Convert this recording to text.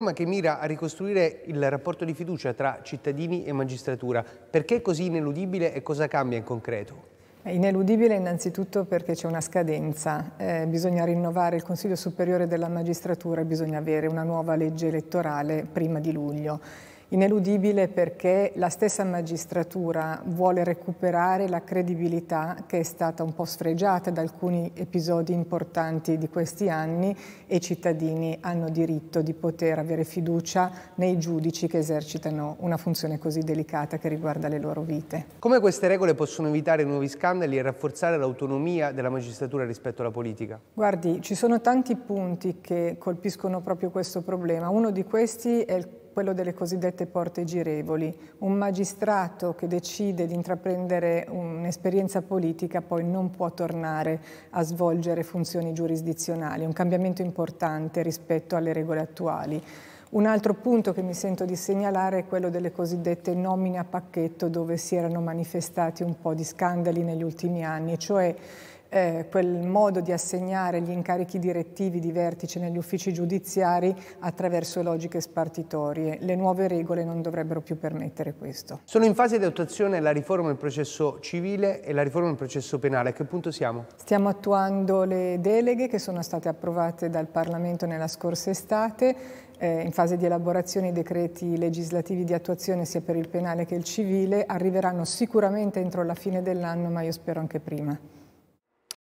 Ma che mira a ricostruire il rapporto di fiducia tra cittadini e magistratura. Perché è così ineludibile e cosa cambia in concreto? È ineludibile innanzitutto perché c'è una scadenza, eh, bisogna rinnovare il Consiglio Superiore della Magistratura, bisogna avere una nuova legge elettorale prima di luglio ineludibile perché la stessa magistratura vuole recuperare la credibilità che è stata un po' sfregiata da alcuni episodi importanti di questi anni e i cittadini hanno diritto di poter avere fiducia nei giudici che esercitano una funzione così delicata che riguarda le loro vite. Come queste regole possono evitare nuovi scandali e rafforzare l'autonomia della magistratura rispetto alla politica? Guardi, ci sono tanti punti che colpiscono proprio questo problema. Uno di questi è il quello delle cosiddette porte girevoli. Un magistrato che decide di intraprendere un'esperienza politica poi non può tornare a svolgere funzioni giurisdizionali, un cambiamento importante rispetto alle regole attuali. Un altro punto che mi sento di segnalare è quello delle cosiddette nomine a pacchetto dove si erano manifestati un po' di scandali negli ultimi anni, cioè eh, quel modo di assegnare gli incarichi direttivi di vertice negli uffici giudiziari attraverso logiche spartitorie. Le nuove regole non dovrebbero più permettere questo. Sono in fase di attuazione la riforma del processo civile e la riforma del processo penale. A che punto siamo? Stiamo attuando le deleghe che sono state approvate dal Parlamento nella scorsa estate eh, in fase di elaborazione i decreti legislativi di attuazione sia per il penale che il civile arriveranno sicuramente entro la fine dell'anno, ma io spero anche prima.